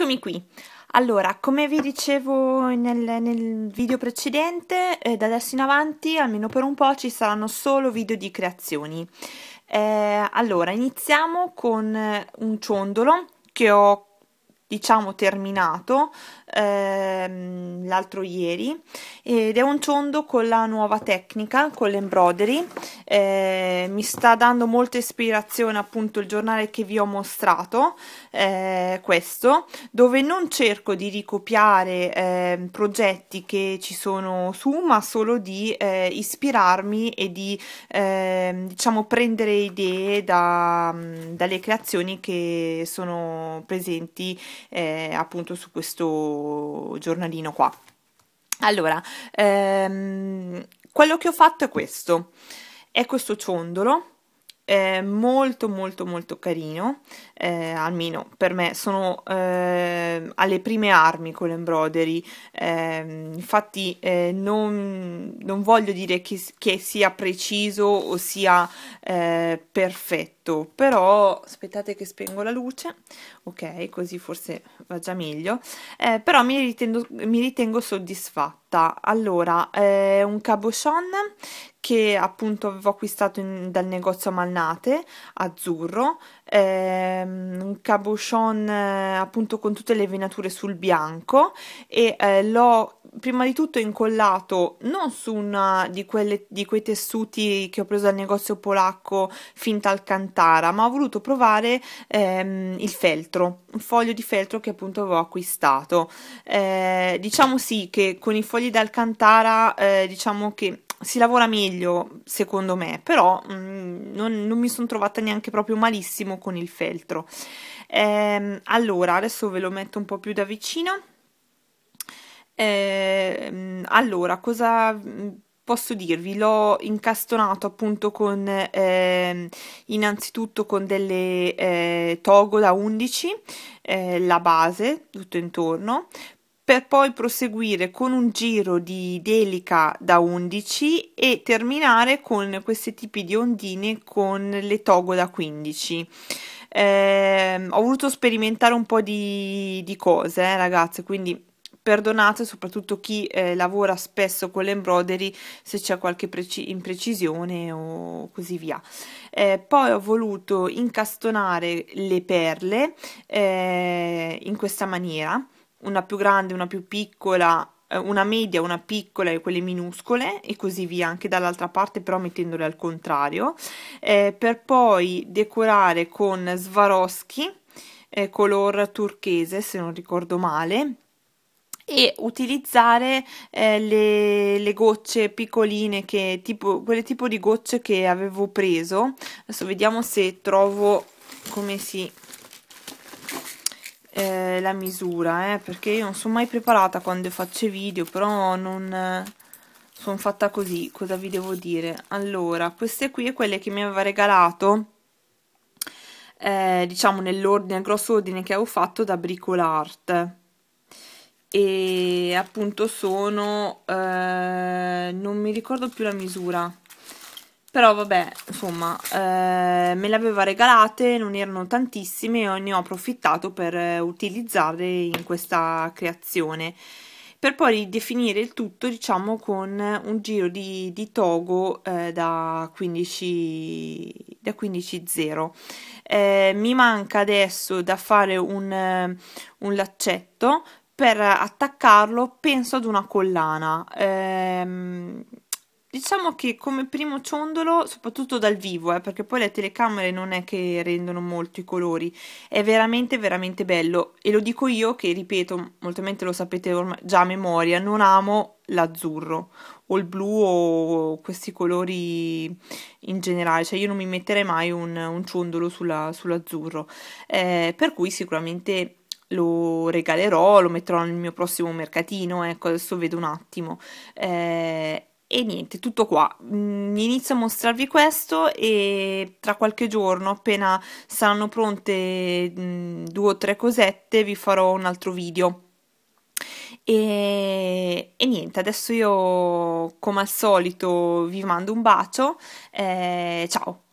Eccomi qui. Allora, come vi dicevo nel, nel video precedente, eh, da adesso in avanti, almeno per un po', ci saranno solo video di creazioni. Eh, allora, iniziamo con eh, un ciondolo che ho diciamo terminato ehm, l'altro ieri ed è un ciondo con la nuova tecnica con l'embroidery eh, mi sta dando molta ispirazione appunto il giornale che vi ho mostrato eh, questo dove non cerco di ricopiare eh, progetti che ci sono su ma solo di eh, ispirarmi e di ehm, diciamo prendere idee da, mm, dalle creazioni che sono presenti eh, appunto su questo giornalino qua. Allora, ehm, quello che ho fatto è questo, è questo ciondolo eh, molto molto molto carino eh, almeno per me sono eh, alle prime armi con l'embroidery ehm, infatti eh, non, non, voglio dire che, che sia preciso o sia eh, perfetto questo però aspettate che spengo la luce ok così forse va già meglio eh, però mi ritengo, mi ritengo soddisfatta allora è eh, un cabochon che appunto avevo acquistato in, dal negozio Malnate azzurro eh, un cabochon eh, appunto con tutte le venature sul bianco e eh, l'ho prima di tutto incollato non su una di, quelle, di quei tessuti che ho preso dal negozio polacco finta alcantara, ma ho voluto provare ehm, il feltro, un foglio di feltro che appunto avevo acquistato. Eh, diciamo sì che con i fogli d'alcantara eh, diciamo che si lavora meglio secondo me, però mh, mm, non, non, mi sono trovata neanche proprio malissimo con il feltro. Eh, allora, adesso ve lo metto un po' più da vicino. Eh, allora, cosa mm, posso dirvi? L'ho incastonato appunto con eh, innanzitutto con delle eh, togo da 11, eh, la base tutto intorno, per poi proseguire con un giro di delica da 11 e terminare con questi tipi di ondine con le togo da 15. Eh, ho voluto sperimentare un po' di, di cose, eh, ragazze, quindi perdonate soprattutto chi eh, lavora spesso con l'embroidery se c'è qualche imprecisione o così via. Eh, poi ho voluto incastonare le perle eh, in questa maniera, una più grande, una più piccola, eh, una media, una piccola e quelle minuscole e così via anche dall'altra parte però mettendole al contrario eh, per poi decorare con Swarovski eh, color turchese se non ricordo male e utilizzare eh, le, le, gocce piccoline, che, tipo, quelle tipo di gocce che avevo preso. Adesso vediamo se trovo come si... Eh, la misura, eh, perché io non sono mai preparata quando faccio video, però non sono fatta così, cosa vi devo dire? Allora, queste qui è quelle che mi aveva regalato, eh, diciamo nel grosso ordine che avevo fatto da Bricolart e appunto sono eh, non mi ricordo più la misura però vabbè insomma eh, me le aveva regalate non erano tantissime e ne ho approfittato per utilizzarle in questa creazione per poi ridefinire il tutto diciamo con un giro di, di togo eh, da 15 da 15 0 eh, mi manca adesso da fare un, un laccetto per attaccarlo penso ad una collana. Ehm, diciamo che come primo ciondolo, soprattutto dal vivo, eh, perché poi le telecamere non è che rendono molto i colori, è veramente veramente bello e lo dico io che ripeto, molte volte lo sapete già a memoria, non amo l'azzurro o il blu o questi colori in generale, cioè io non mi metterei mai un, un ciondolo sulla, sull'azzurro, eh, per cui sicuramente lo regalerò, lo metterò nel mio prossimo mercatino, ecco adesso vedo un attimo. Eh, e niente, tutto qua. Mm, inizio a mostrarvi questo e tra qualche giorno, appena saranno pronte mh, mm, due o tre cosette, vi farò un altro video. E, e, niente, adesso io come al solito vi mando un bacio. Eh, ciao!